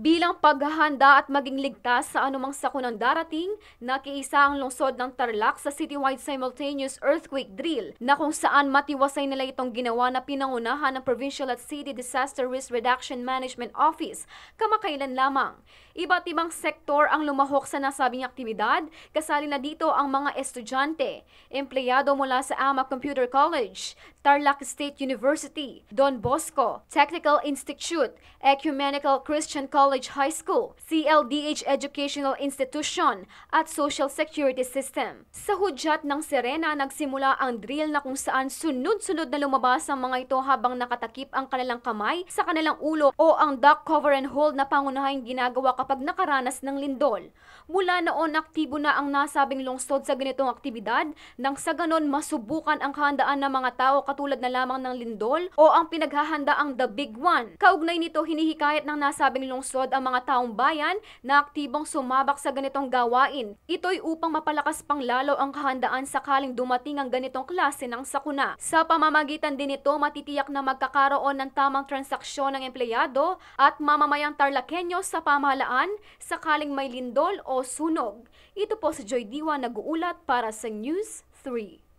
Bilang paghahanda at maging ligtas sa anumang sakunang darating, nakiisa ang lungsod ng Tarlac sa citywide simultaneous earthquake drill na kung saan matiwasay nila itong ginawa na pinangunahan ng Provincial at City Disaster Risk Reduction Management Office kamakailan lamang. Iba't ibang sektor ang lumahok sa nasabing aktibidad, kasali na dito ang mga estudyante, empleyado mula sa AMA Computer College, Tarlac State University, Don Bosco, Technical Institute, Ecumenical Christian College High School, CLDH Educational Institution, at Social Security System. Sa hudyat ng Serena, nagsimula ang drill na kung saan sunod-sunod na lumabas ang mga ito habang nakatakip ang kanilang kamay sa kanilang ulo o ang duck cover and hold na pangunahing ginagawa kapag kapag nakaranas ng lindol. Mula noon aktibo na ang nasabing lungsod sa ganitong aktibidad nang sa ganon masubukan ang kahandaan ng mga tao katulad na lamang ng lindol o ang pinaghahanda ang The Big One. Kaugnay nito hinihikayat ng nasabing lungsod ang mga taong bayan na aktibong sumabak sa ganitong gawain. Ito'y upang mapalakas pang lalo ang kahandaan sakaling dumating ang ganitong klase ng sakuna. Sa pamamagitan din nito matitiyak na magkakaroon ng tamang transaksyon ng empleyado at mamamayang tarlakenyo sa pamahalaan daan sakaling may lindol o sunog. Ito po si Joy Diwa nag-uulat para sa News 3.